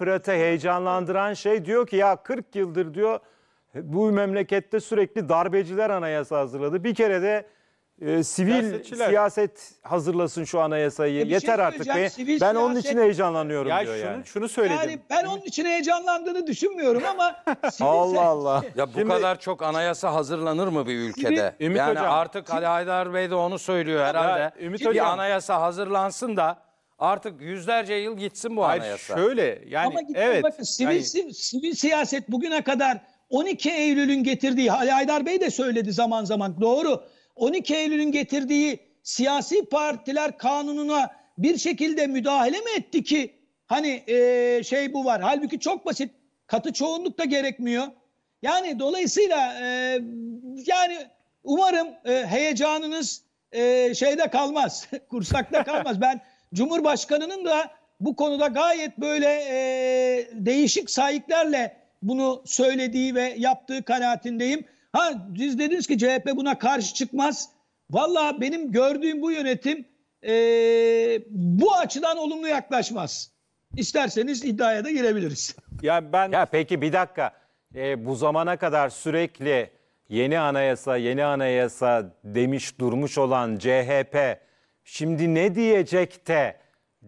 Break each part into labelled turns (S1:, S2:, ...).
S1: Fırat'ı heyecanlandıran şey diyor ki ya 40 yıldır diyor bu memlekette sürekli darbeciler anayasa hazırladı. Bir kere de e, sivil siyaset hazırlasın şu anayasayı. E şey Yeter artık be. Ben siyaset... onun için heyecanlanıyorum ya diyor şunu, yani. Şunu söyledim. Yani
S2: ben onun için heyecanlandığını düşünmüyorum ama Allah Allah.
S1: Ya bu Şimdi, kadar çok anayasa hazırlanır mı bir ülkede? Ümit yani hocam, artık Ali Haydar Bey de onu söylüyor herhalde. Ya, Ümit bir hocam. anayasa hazırlansın da Artık yüzlerce yıl gitsin bu Hayır, anayasa. Şöyle yani
S2: Ama evet. Bakın, sivil, yani... sivil, siyaset bugüne kadar 12 Eylül'ün getirdiği, Ali Aydar Bey de söyledi zaman zaman doğru. 12 Eylül'ün getirdiği siyasi partiler kanununa bir şekilde müdahale mi etti ki hani e, şey bu var. Halbuki çok basit katı çoğunluk da gerekmiyor. Yani dolayısıyla e, yani umarım e, heyecanınız e, şeyde kalmaz, kursakta kalmaz. Ben Cumhurbaşkanının da bu konuda gayet böyle e, değişik sahiplerle bunu söylediği ve yaptığı kanaatindeyim. Ha siz dediniz ki CHP buna karşı çıkmaz. Valla benim gördüğüm bu yönetim e, bu açıdan olumlu yaklaşmaz. İsterseniz iddiaya da girebiliriz.
S1: Ya ben Ya peki bir dakika. E, bu zamana kadar sürekli yeni anayasa, yeni anayasa demiş durmuş olan CHP şimdi ne diyecek de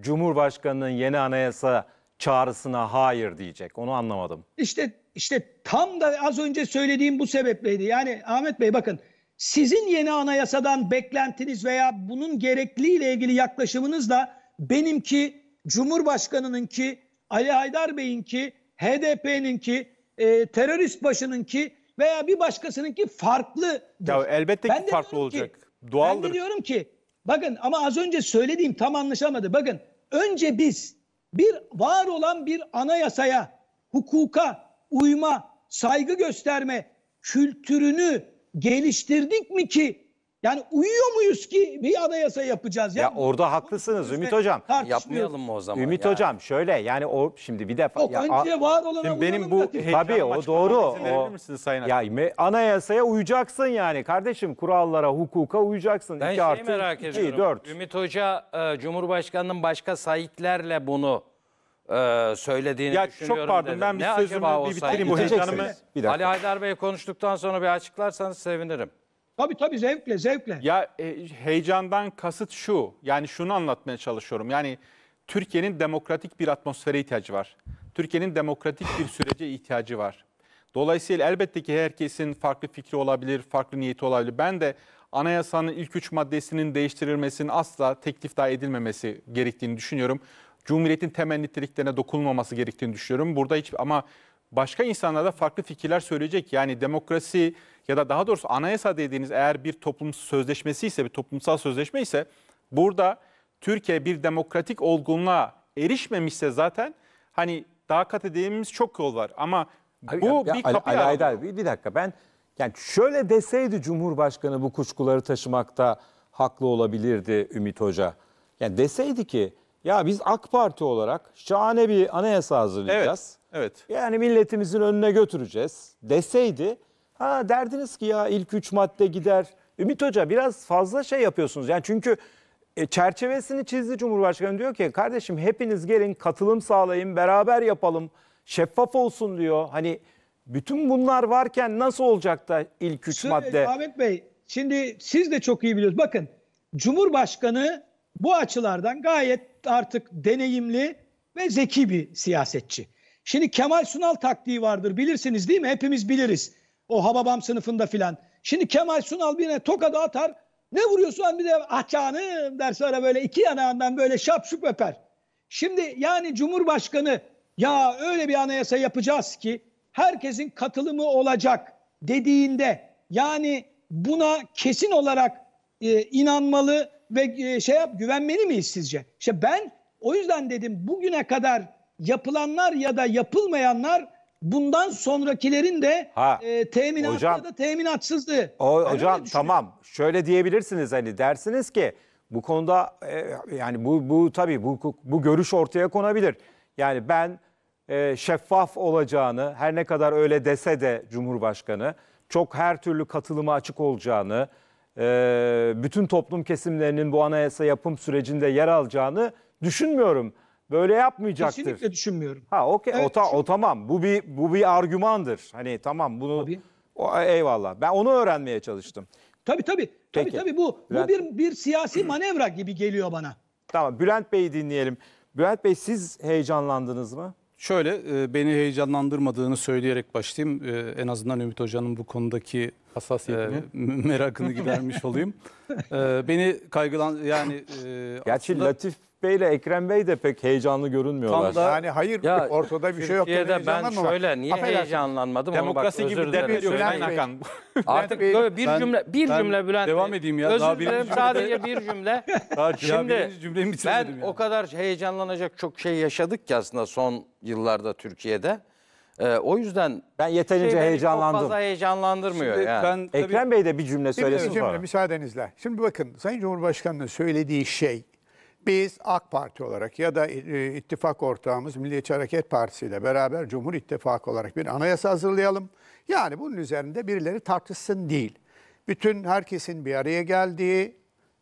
S1: Cumhurbaşkanı'nın yeni anayasa çağrısına hayır diyecek. Onu anlamadım.
S2: İşte işte tam da az önce söylediğim bu sebepleydi. Yani Ahmet Bey bakın sizin yeni anayasadan beklentiniz veya bunun gerekliyle ilgili yaklaşımınızla benimki Cumhurbaşkanı'nınki Ali Haydar Bey'inki HDP'ninki e, terörist başınınki veya bir başkasınınki farklı. Ya elbette ki farklı olacak. Ki, Doğaldır. Ben de diyorum ki Bakın ama az önce söylediğim tam anlaşılmadı. Bakın önce biz bir var olan bir anayasaya, hukuka uyma, saygı gösterme kültürünü geliştirdik mi ki yani uyuyor muyuz ki bir anayasa yapacağız? Ya, ya
S1: orada haklısınız Ümit Hocam. Yapmayalım mı o zaman? Ümit yani? Hocam şöyle yani o şimdi bir defa Yok, ya, önce var olana şimdi benim bu tabii o doğru. O, misiniz Sayın ya me, anayasaya uyacaksın yani kardeşim kurallara, hukuka uyacaksın. Ben şeyi artı, merak iki, ediyorum. 4. Ümit Hoca e, Cumhurbaşkanının başka sahiplerle bunu e, söylediğini ya, düşünüyorum. Çok pardon dedim. ben bir ne sözümü bir bitireyim bu heyecanımı. Ali Haydar Bey konuştuktan sonra bir açıklarsanız sevinirim.
S3: Tabii tabii zevkle zevkle. Ya e, heyecandan kasıt şu. Yani şunu anlatmaya çalışıyorum. Yani Türkiye'nin demokratik bir atmosfere ihtiyacı var. Türkiye'nin demokratik bir sürece ihtiyacı var. Dolayısıyla elbette ki herkesin farklı fikri olabilir, farklı niyeti olabilir. Ben de anayasanın ilk üç maddesinin değiştirilmesinin asla teklif daha edilmemesi gerektiğini düşünüyorum. Cumhuriyetin temel niteliklerine dokunulmaması gerektiğini düşünüyorum. Burada hiç ama başka insanlara da farklı fikirler söyleyecek. Yani demokrasi ya da daha doğrusu anayasa dediğiniz eğer bir toplum sözleşmesi ise, bir toplumsal sözleşme ise burada Türkiye bir demokratik olgunluğa erişmemişse zaten hani daha kat edeceğimiz çok yol var. Ama Abi, bu ya, bir kapı Ali, Aydar,
S1: bir, bir dakika ben yani şöyle deseydi Cumhurbaşkanı bu kuşkuları taşımakta haklı olabilirdi Ümit Hoca. Yani deseydi ki ya biz AK Parti olarak şahane bir anayasa hazırlayacağız. Evet. Evet. Yani milletimizin önüne götüreceğiz deseydi ha derdiniz ki ya ilk üç madde gider. Ümit Hoca biraz fazla şey yapıyorsunuz. Yani çünkü e, çerçevesini çizdi Cumhurbaşkanı diyor ki kardeşim hepiniz gelin katılım sağlayın beraber yapalım şeffaf olsun diyor. Hani bütün bunlar varken nasıl olacak da
S2: ilk üç şimdi, madde? Ahmet Bey şimdi siz de çok iyi biliyorsunuz. Bakın Cumhurbaşkanı bu açılardan gayet artık deneyimli ve zeki bir siyasetçi. Şimdi Kemal Sunal taktiği vardır bilirsiniz değil mi? Hepimiz biliriz. O Hababam sınıfında filan. Şimdi Kemal Sunal birine tokadı atar. Ne vuruyorsun bir de ah canım der sonra böyle iki yanağından böyle şapşuk öper. Şimdi yani Cumhurbaşkanı ya öyle bir anayasa yapacağız ki herkesin katılımı olacak dediğinde yani buna kesin olarak e, inanmalı ve e, şey yap güvenmeli miyiz sizce? İşte ben o yüzden dedim bugüne kadar yapılanlar ya da yapılmayanlar bundan sonrakilerin de ha, e, teminatlı hocam, ya da teminatsızdı.
S1: O, hocam tamam şöyle diyebilirsiniz hani dersiniz ki bu konuda e, yani bu, bu tabii bu, bu görüş ortaya konabilir. Yani ben e, şeffaf olacağını her ne kadar öyle dese de Cumhurbaşkanı çok her türlü katılıma açık olacağını e, bütün toplum kesimlerinin bu anayasa yapım sürecinde yer alacağını düşünmüyorum böyle yapmayacaktır. Kesinlikle
S2: düşünmüyorum. Ha
S1: okey evet, o, ta, o tamam. Bu bir bu bir argümandır. Hani tamam bunu O, eyvallah. Ben onu öğrenmeye çalıştım. Tabii tabii. Peki. Tabii tabii bu Bülent... bu bir bir siyasi manevra gibi geliyor bana. Tamam Bülent Bey'i dinleyelim. Bülent Bey siz heyecanlandınız mı?
S3: Şöyle e, beni heyecanlandırmadığını söyleyerek başlayayım. E, en azından Ümit Hoca'nın bu konudaki hassasiyetini e, merakını gidermiş olayım. Beni kaygılan yani
S4: Gerçi aslında...
S1: Latif Bey ile Ekrem Bey de pek heyecanlı görünmüyorlar.
S3: Tam da-
S4: Yani hayır Ya, ortada bir şey yok. Türkiye'de ben şöyle niye Affedersin. heyecanlanmadım ama bak Demokrasi özür gibi dilerim. demiyor Bülent Sayın
S1: Artık Bey- böyle bir Ben- cümle bir ben cümle Bülent devam edeyim ya. Özür dilerim sadece bir cümle. Şimdi Şimdi cümlemi ben ya. o kadar heyecanlanacak çok şey yaşadık ki aslında son yıllarda Türkiye'de. Ee, o yüzden Ben yeterince şey heyecanlandım. Çok fazla heyecanlandırmıyor Şimdi yani.
S4: Ben tabii- Ekrem Bey de bir cümle söylesin Bir cümle sonra. müsaadenizle. Şimdi bakın Sayın Cumhurbaşkanı'nın söylediği şey biz AK Parti olarak ya da e, e, ittifak ortağımız Milliyetçi Hareket Partisi ile beraber Cumhur İttifakı olarak bir anayasa hazırlayalım. Yani bunun üzerinde birileri tartışsın değil. Bütün herkesin bir araya geldiği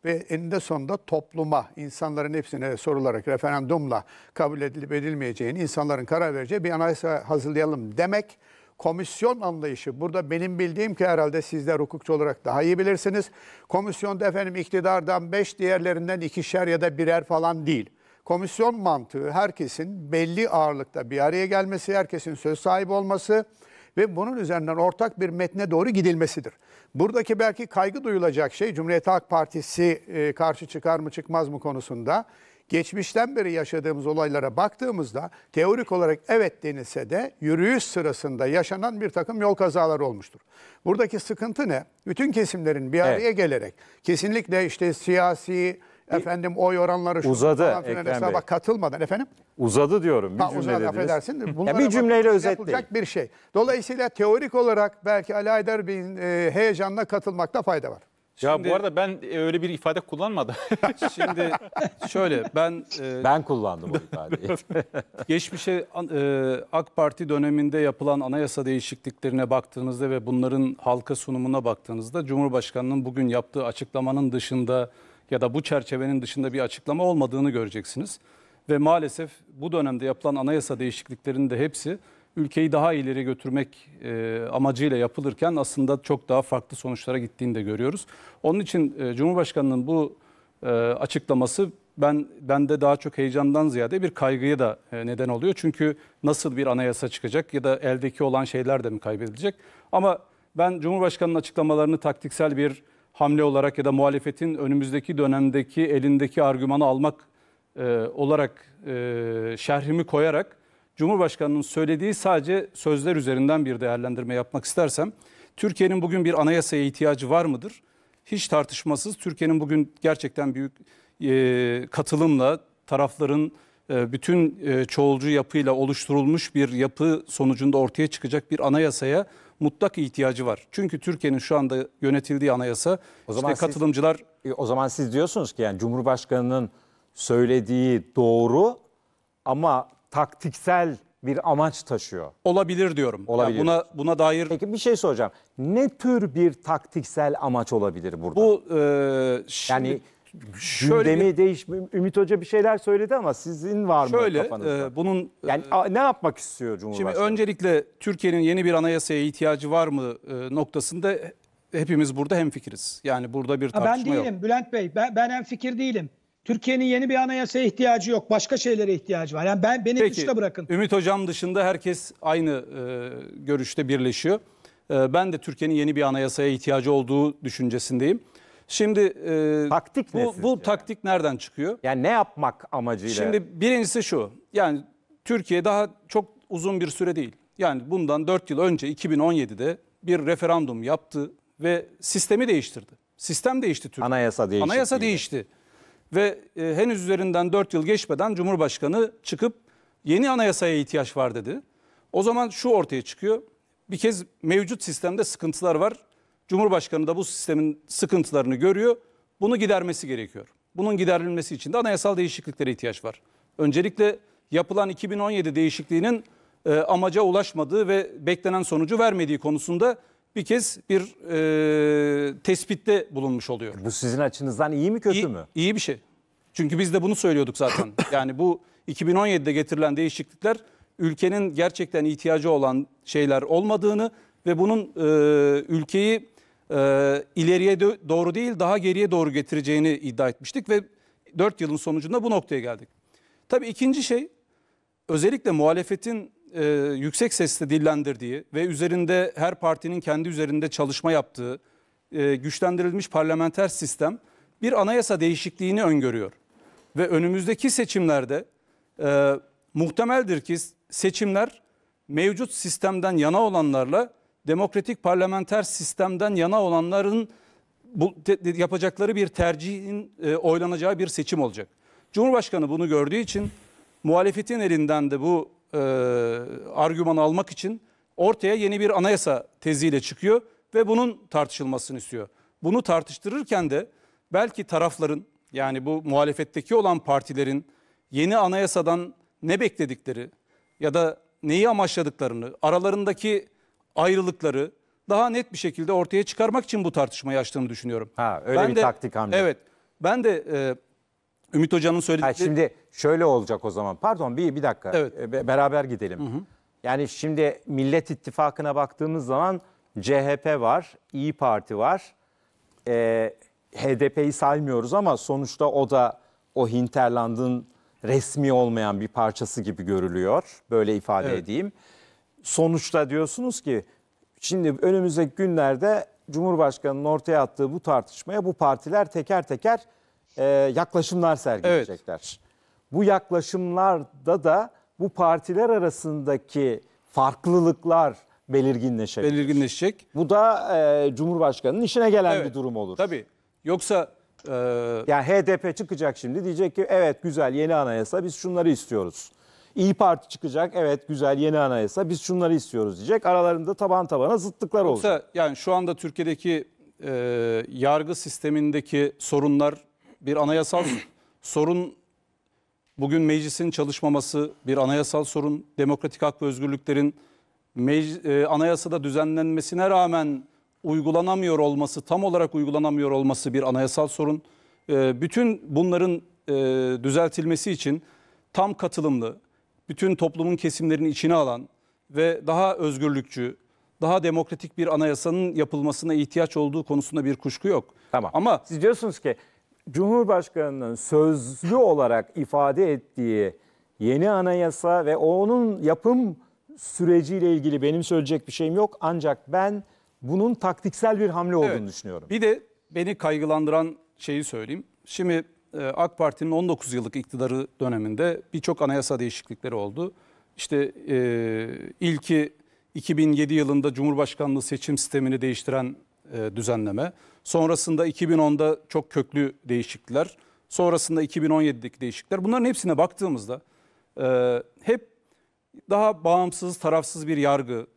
S4: ve eninde sonunda topluma, insanların hepsine sorularak referandumla kabul edilip edilmeyeceğini insanların karar vereceği bir anayasa hazırlayalım demek komisyon anlayışı burada benim bildiğim ki herhalde sizler hukukçu olarak daha iyi bilirsiniz. Komisyonda efendim iktidardan beş diğerlerinden ikişer ya da birer falan değil. Komisyon mantığı herkesin belli ağırlıkta bir araya gelmesi, herkesin söz sahibi olması ve bunun üzerinden ortak bir metne doğru gidilmesidir. Buradaki belki kaygı duyulacak şey Cumhuriyet Halk Partisi e, karşı çıkar mı çıkmaz mı konusunda geçmişten beri yaşadığımız olaylara baktığımızda teorik olarak evet denilse de yürüyüş sırasında yaşanan bir takım yol kazaları olmuştur. Buradaki sıkıntı ne? Bütün kesimlerin bir araya evet. gelerek kesinlikle işte siyasi, efendim oy oranları uzadı falan hesaba Bey. katılmadan efendim
S1: uzadı diyorum bir ha, cümle uzadı, affedersin. Bunlara
S4: bir cümleyle özetleyin. bir şey. Dolayısıyla teorik olarak belki Ali Aydar Bey'in e, heyecanla katılmakta fayda var.
S3: Ya bu arada ben e, öyle bir ifade kullanmadım. Şimdi şöyle ben e, Ben kullandım o ifadeyi. geçmişe e, AK Parti döneminde yapılan anayasa değişikliklerine baktığınızda ve bunların halka sunumuna baktığınızda Cumhurbaşkanının bugün yaptığı açıklamanın dışında ya da bu çerçevenin dışında bir açıklama olmadığını göreceksiniz. Ve maalesef bu dönemde yapılan anayasa değişikliklerinin de hepsi ülkeyi daha ileri götürmek e, amacıyla yapılırken aslında çok daha farklı sonuçlara gittiğini de görüyoruz. Onun için e, Cumhurbaşkanı'nın bu e, açıklaması ben bende daha çok heyecandan ziyade bir kaygıya da e, neden oluyor. Çünkü nasıl bir anayasa çıkacak ya da eldeki olan şeyler de mi kaybedilecek? Ama ben Cumhurbaşkanı'nın açıklamalarını taktiksel bir hamle olarak ya da muhalefetin önümüzdeki dönemdeki elindeki argümanı almak e, olarak e, şerhimi koyarak Cumhurbaşkanının söylediği sadece sözler üzerinden bir değerlendirme yapmak istersem, Türkiye'nin bugün bir anayasaya ihtiyacı var mıdır? Hiç tartışmasız Türkiye'nin bugün gerçekten büyük e, katılımla tarafların e, bütün e, çoğulcu yapıyla oluşturulmuş bir yapı sonucunda ortaya çıkacak bir anayasaya mutlak ihtiyacı var. Çünkü Türkiye'nin
S1: şu anda yönetildiği anayasa o zaman işte katılımcılar siz, e, o zaman siz diyorsunuz ki yani Cumhurbaşkanının söylediği doğru ama taktiksel bir amaç taşıyor. Olabilir diyorum. Olabilir. Yani buna buna dair Peki bir şey soracağım. Ne tür bir taktiksel amaç olabilir burada? bu e, şimdi, yani şöyle gündemi bir- değişme Ümit Hoca bir şeyler söyledi ama sizin var mı şöyle e, kafanızda? e, bunun yani e, a- ne yapmak istiyor
S3: Cumhurbaşkanı? Şimdi öncelikle Türkiye'nin yeni bir anayasaya ihtiyacı var mı e, noktasında hepimiz burada hem fikiriz. Yani burada bir tartışma tartışma ben yok. değilim
S2: Bülent Bey. Ben, ben fikir değilim. Türkiye'nin yeni bir anayasaya ihtiyacı yok. Başka şeylere ihtiyacı var. Yani ben beni Peki, dışta bırakın.
S3: Ümit Hocam dışında herkes aynı e, görüşte birleşiyor. E, ben de Türkiye'nin yeni bir anayasaya ihtiyacı olduğu düşüncesindeyim. Şimdi e, taktik bu, bu taktik nereden
S1: çıkıyor? Yani ne yapmak amacıyla? Şimdi
S3: birincisi şu. Yani Türkiye daha çok uzun bir süre değil. Yani bundan 4 yıl önce 2017'de bir referandum yaptı ve sistemi değiştirdi. Sistem
S1: değişti Türkiye. Anayasa değişti. Anayasa
S3: değişti. Yani ve e, henüz üzerinden 4 yıl geçmeden Cumhurbaşkanı çıkıp yeni anayasaya ihtiyaç var dedi. O zaman şu ortaya çıkıyor. Bir kez mevcut sistemde sıkıntılar var. Cumhurbaşkanı da bu sistemin sıkıntılarını görüyor. Bunu gidermesi gerekiyor. Bunun giderilmesi için de anayasal değişikliklere ihtiyaç var. Öncelikle yapılan 2017 değişikliğinin e, amaca ulaşmadığı ve beklenen sonucu vermediği konusunda bir kez bir e, tespitte bulunmuş oluyor.
S1: Bu sizin açınızdan iyi mi kötü İyi, mü?
S3: İyi bir şey. Çünkü biz de bunu söylüyorduk zaten. yani bu 2017'de getirilen değişiklikler ülkenin gerçekten ihtiyacı olan şeyler olmadığını ve bunun e, ülkeyi e, ileriye dö- doğru değil daha geriye doğru getireceğini iddia etmiştik ve 4 yılın sonucunda bu noktaya geldik. Tabii ikinci şey özellikle muhalefetin e, yüksek sesle dillendirdiği ve üzerinde her partinin kendi üzerinde çalışma yaptığı e, güçlendirilmiş parlamenter sistem bir anayasa değişikliğini öngörüyor. Ve önümüzdeki seçimlerde e, muhtemeldir ki seçimler mevcut sistemden yana olanlarla demokratik parlamenter sistemden yana olanların bu, te, yapacakları bir tercihin e, oylanacağı bir seçim olacak. Cumhurbaşkanı bunu gördüğü için muhalefetin elinden de bu e, argümanı almak için ortaya yeni bir anayasa teziyle çıkıyor ve bunun tartışılmasını istiyor. Bunu tartıştırırken de belki tarafların yani bu muhalefetteki olan partilerin yeni anayasadan ne bekledikleri ya da neyi amaçladıklarını, aralarındaki ayrılıkları daha net bir şekilde ortaya çıkarmak için bu tartışmayı açtığını düşünüyorum. Ha, öyle ben bir de, taktik hamle. Evet. Ben de e,
S1: Ümit Hoca'nın söylediği... Ha, şimdi şöyle olacak o zaman. Pardon bir, bir dakika. Evet. Ee, be beraber gidelim. Hı hı. Yani şimdi Millet İttifakı'na baktığımız zaman CHP var, İyi Parti var. E, ee, HDP'yi saymıyoruz ama sonuçta o da o Hinterland'ın resmi olmayan bir parçası gibi görülüyor. Böyle ifade evet. edeyim. Sonuçta diyorsunuz ki şimdi önümüzdeki günlerde Cumhurbaşkanı'nın ortaya attığı bu tartışmaya bu partiler teker teker e, yaklaşımlar sergileyecekler. Evet. Bu yaklaşımlarda da bu partiler arasındaki farklılıklar belirginleşecek. Belirginleşecek. Bu da e, Cumhurbaşkanı'nın işine gelen evet, bir durum olur. Tabii. Yoksa e... yani HDP çıkacak şimdi diyecek ki evet güzel yeni anayasa biz şunları istiyoruz. İyi Parti çıkacak. Evet güzel yeni anayasa. Biz şunları istiyoruz diyecek. Aralarında taban tabana zıtlıklar Yoksa,
S3: olacak. Yani şu anda Türkiye'deki e, yargı sistemindeki sorunlar bir anayasal sorun bugün meclisin çalışmaması, bir anayasal sorun, demokratik hak ve özgürlüklerin e, anayasada düzenlenmesine rağmen uygulanamıyor olması, tam olarak uygulanamıyor olması bir anayasal sorun. E, bütün bunların e, düzeltilmesi için tam katılımlı, bütün toplumun kesimlerini içine alan ve daha özgürlükçü, daha demokratik bir anayasanın yapılmasına ihtiyaç
S1: olduğu konusunda bir kuşku yok. Tamam. Ama siz diyorsunuz ki Cumhurbaşkanı'nın sözlü olarak ifade ettiği yeni anayasa ve onun yapım süreciyle ilgili benim söyleyecek bir şeyim yok. Ancak ben bunun taktiksel bir hamle olduğunu evet. düşünüyorum.
S3: Bir de beni kaygılandıran şeyi söyleyeyim. Şimdi e, AK Parti'nin 19 yıllık iktidarı döneminde birçok anayasa değişiklikleri oldu. İşte e, ilki 2007 yılında Cumhurbaşkanlığı seçim sistemini değiştiren e, düzenleme. Sonrasında 2010'da çok köklü değişiklikler. Sonrasında 2017'deki değişiklikler. Bunların hepsine baktığımızda e, hep daha bağımsız, tarafsız bir yargı,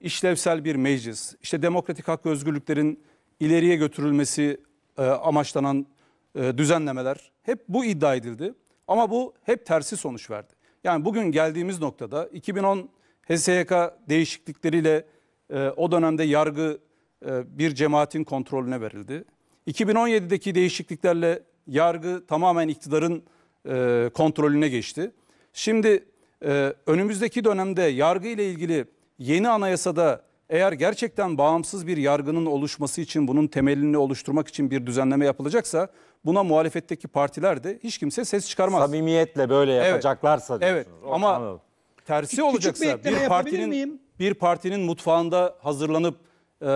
S3: işlevsel bir meclis, işte demokratik hak ve özgürlüklerin ileriye götürülmesi e, amaçlanan e, düzenlemeler hep bu iddia edildi. Ama bu hep tersi sonuç verdi. Yani bugün geldiğimiz noktada 2010 HSYK değişiklikleriyle e, o dönemde yargı e, bir cemaatin kontrolüne verildi. 2017'deki değişikliklerle yargı tamamen iktidarın e, kontrolüne geçti. Şimdi e, önümüzdeki dönemde yargı ile ilgili yeni anayasada eğer gerçekten bağımsız bir yargının oluşması için bunun temelini oluşturmak için bir düzenleme yapılacaksa buna muhalefetteki partiler de hiç kimse ses çıkarmaz. Samimiyetle böyle yapacaklarsa evet, Evet ama anladım. tersi Küçük olacaksa bir, bir partinin bir partinin mutfağında hazırlanıp ee,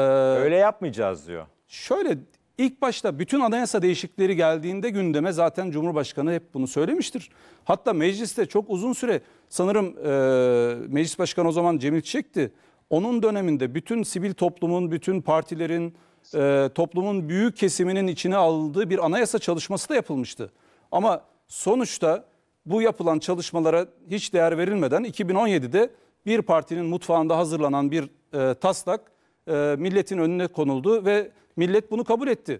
S3: Öyle yapmayacağız diyor. Şöyle ilk başta bütün anayasa değişikleri geldiğinde gündeme zaten Cumhurbaşkanı hep bunu söylemiştir. Hatta mecliste çok uzun süre sanırım e, meclis başkanı o zaman Cemil Çiçek'ti. Onun döneminde bütün sivil toplumun, bütün partilerin, e, toplumun büyük kesiminin içine aldığı bir anayasa çalışması da yapılmıştı. Ama sonuçta bu yapılan çalışmalara hiç değer verilmeden 2017'de bir partinin mutfağında hazırlanan bir e, taslak e, milletin önüne konuldu ve millet bunu kabul etti.